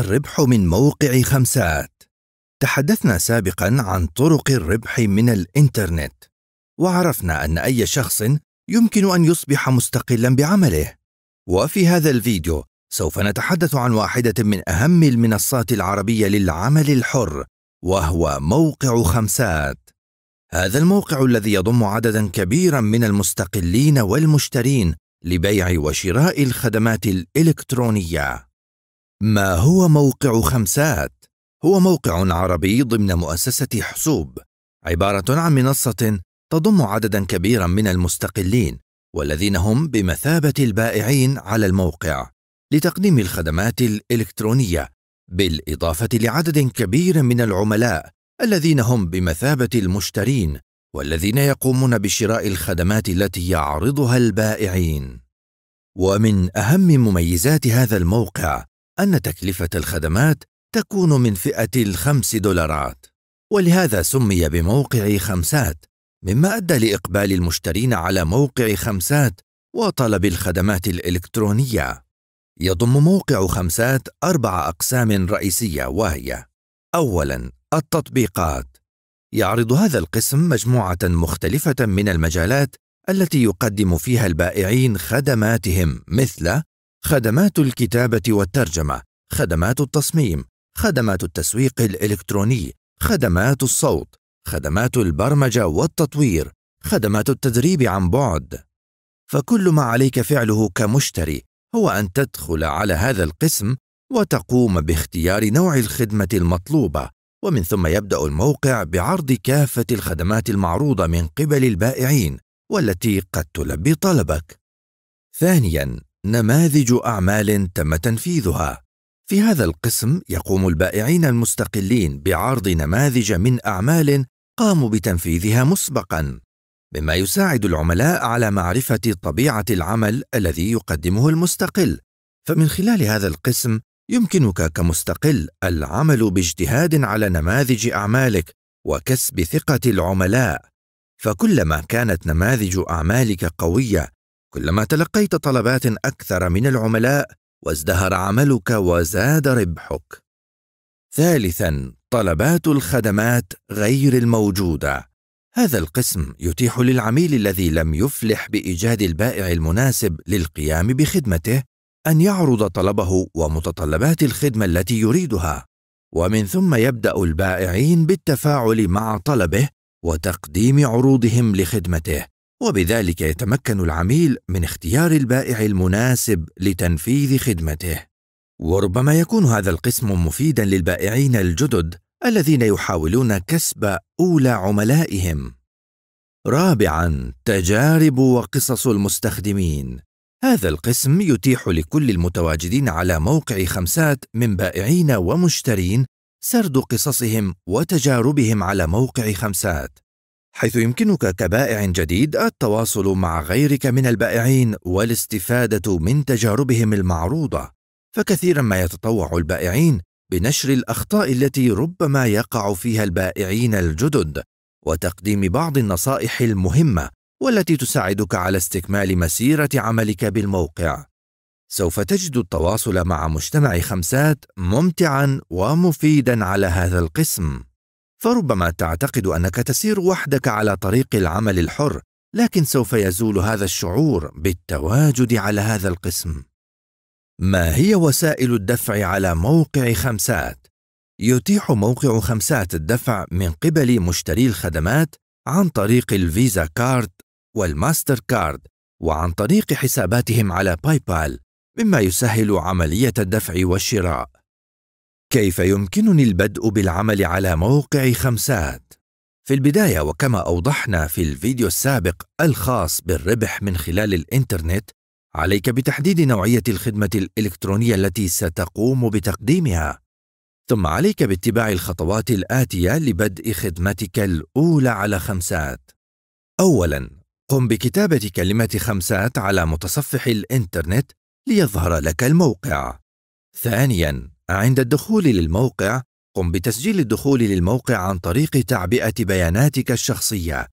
الربح من موقع خمسات تحدثنا سابقا عن طرق الربح من الانترنت وعرفنا ان اي شخص يمكن ان يصبح مستقلا بعمله وفي هذا الفيديو سوف نتحدث عن واحده من اهم المنصات العربيه للعمل الحر وهو موقع خمسات هذا الموقع الذي يضم عددا كبيرا من المستقلين والمشترين لبيع وشراء الخدمات الالكترونيه ما هو موقع خمسات؟ هو موقع عربي ضمن مؤسسة حسوب، عبارة عن منصة تضم عددا كبيرا من المستقلين والذين هم بمثابة البائعين على الموقع لتقديم الخدمات الإلكترونية، بالإضافة لعدد كبير من العملاء الذين هم بمثابة المشترين والذين يقومون بشراء الخدمات التي يعرضها البائعين. ومن أهم مميزات هذا الموقع أن تكلفة الخدمات تكون من فئة الخمس دولارات ولهذا سمي بموقع خمسات مما أدى لإقبال المشترين على موقع خمسات وطلب الخدمات الإلكترونية يضم موقع خمسات أربع أقسام رئيسية وهي أولاً التطبيقات يعرض هذا القسم مجموعة مختلفة من المجالات التي يقدم فيها البائعين خدماتهم مثل خدمات الكتابة والترجمة، خدمات التصميم، خدمات التسويق الإلكتروني، خدمات الصوت، خدمات البرمجة والتطوير، خدمات التدريب عن بعد. فكل ما عليك فعله كمشتري هو أن تدخل على هذا القسم وتقوم باختيار نوع الخدمة المطلوبة، ومن ثم يبدأ الموقع بعرض كافة الخدمات المعروضة من قبل البائعين والتي قد تلبي طلبك. ثانياً، نماذج أعمال تم تنفيذها. في هذا القسم يقوم البائعين المستقلين بعرض نماذج من أعمال قاموا بتنفيذها مسبقًا، مما يساعد العملاء على معرفة طبيعة العمل الذي يقدمه المستقل. فمن خلال هذا القسم يمكنك كمستقل العمل باجتهاد على نماذج أعمالك وكسب ثقة العملاء. فكلما كانت نماذج أعمالك قوية كلما تلقيت طلبات أكثر من العملاء وازدهر عملك وزاد ربحك. ثالثاً طلبات الخدمات غير الموجودة. هذا القسم يتيح للعميل الذي لم يفلح بإيجاد البائع المناسب للقيام بخدمته أن يعرض طلبه ومتطلبات الخدمة التي يريدها، ومن ثم يبدأ البائعين بالتفاعل مع طلبه وتقديم عروضهم لخدمته وبذلك يتمكن العميل من اختيار البائع المناسب لتنفيذ خدمته وربما يكون هذا القسم مفيدا للبائعين الجدد الذين يحاولون كسب اولى عملائهم رابعا تجارب وقصص المستخدمين هذا القسم يتيح لكل المتواجدين على موقع خمسات من بائعين ومشترين سرد قصصهم وتجاربهم على موقع خمسات حيث يمكنك كبائع جديد التواصل مع غيرك من البائعين والاستفادة من تجاربهم المعروضة، فكثيرا ما يتطوع البائعين بنشر الأخطاء التي ربما يقع فيها البائعين الجدد، وتقديم بعض النصائح المهمة والتي تساعدك على استكمال مسيرة عملك بالموقع. سوف تجد التواصل مع مجتمع خمسات ممتعا ومفيدا على هذا القسم. فربما تعتقد أنك تسير وحدك على طريق العمل الحر لكن سوف يزول هذا الشعور بالتواجد على هذا القسم ما هي وسائل الدفع على موقع خمسات؟ يتيح موقع خمسات الدفع من قبل مشتري الخدمات عن طريق الفيزا كارد والماستر كارد وعن طريق حساباتهم على باي بال مما يسهل عملية الدفع والشراء كيف يمكنني البدء بالعمل على موقع خمسات؟ في البداية وكما أوضحنا في الفيديو السابق الخاص بالربح من خلال الإنترنت، عليك بتحديد نوعية الخدمة الإلكترونية التي ستقوم بتقديمها، ثم عليك باتباع الخطوات الآتية لبدء خدمتك الأولى على خمسات. أولاً، قم بكتابة كلمة خمسات على متصفح الإنترنت ليظهر لك الموقع. ثانياً، عند الدخول للموقع قم بتسجيل الدخول للموقع عن طريق تعبئة بياناتك الشخصية.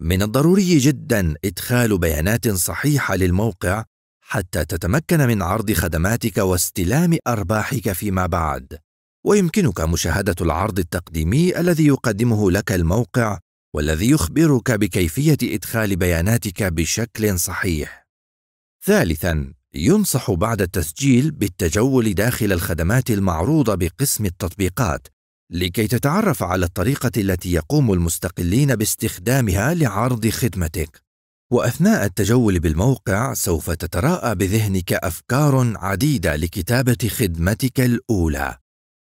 من الضروري جدا إدخال بيانات صحيحة للموقع حتى تتمكن من عرض خدماتك واستلام أرباحك فيما بعد. ويمكنك مشاهدة العرض التقديمي الذي يقدمه لك الموقع والذي يخبرك بكيفية إدخال بياناتك بشكل صحيح. ثالثاً، ينصح بعد التسجيل بالتجول داخل الخدمات المعروضة بقسم التطبيقات لكي تتعرف على الطريقة التي يقوم المستقلين باستخدامها لعرض خدمتك. وأثناء التجول بالموقع سوف تتراءى بذهنك أفكار عديدة لكتابة خدمتك الأولى.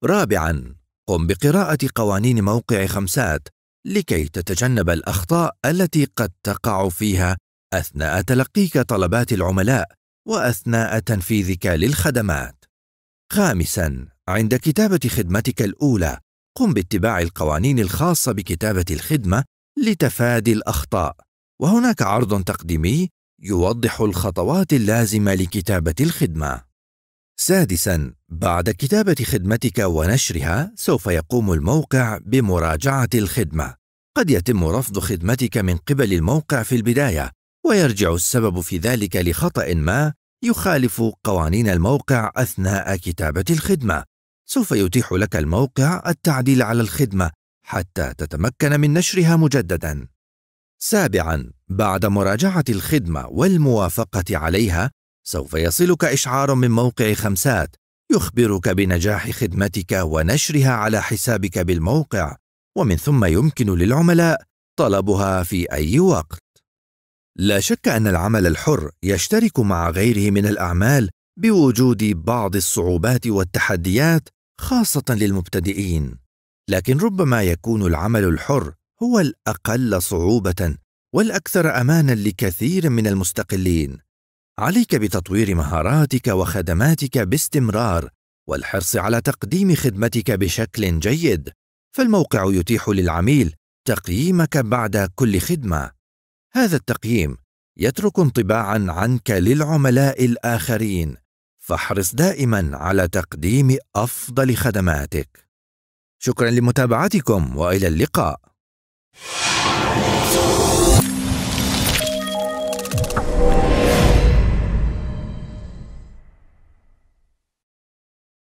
رابعاً، قم بقراءة قوانين موقع خمسات لكي تتجنب الأخطاء التي قد تقع فيها أثناء تلقيك طلبات العملاء وأثناء تنفيذك للخدمات. خامساً، عند كتابة خدمتك الأولى، قم باتباع القوانين الخاصة بكتابة الخدمة لتفادي الأخطاء، وهناك عرض تقديمي يوضح الخطوات اللازمة لكتابة الخدمة. سادساً، بعد كتابة خدمتك ونشرها، سوف يقوم الموقع بمراجعة الخدمة. قد يتم رفض خدمتك من قبل الموقع في البداية، ويرجع السبب في ذلك لخطأ ما يخالف قوانين الموقع أثناء كتابة الخدمة. سوف يتيح لك الموقع التعديل على الخدمة حتى تتمكن من نشرها مجدداً. سابعاً، بعد مراجعة الخدمة والموافقة عليها، سوف يصلك إشعار من موقع خمسات يخبرك بنجاح خدمتك ونشرها على حسابك بالموقع، ومن ثم يمكن للعملاء طلبها في أي وقت. لا شك أن العمل الحر يشترك مع غيره من الأعمال بوجود بعض الصعوبات والتحديات خاصة للمبتدئين، لكن ربما يكون العمل الحر هو الأقل صعوبة والأكثر أمانا لكثير من المستقلين. عليك بتطوير مهاراتك وخدماتك باستمرار والحرص على تقديم خدمتك بشكل جيد، فالموقع يتيح للعميل تقييمك بعد كل خدمة. هذا التقييم يترك انطباعا عنك للعملاء الآخرين فاحرص دائما على تقديم أفضل خدماتك شكرا لمتابعتكم وإلى اللقاء you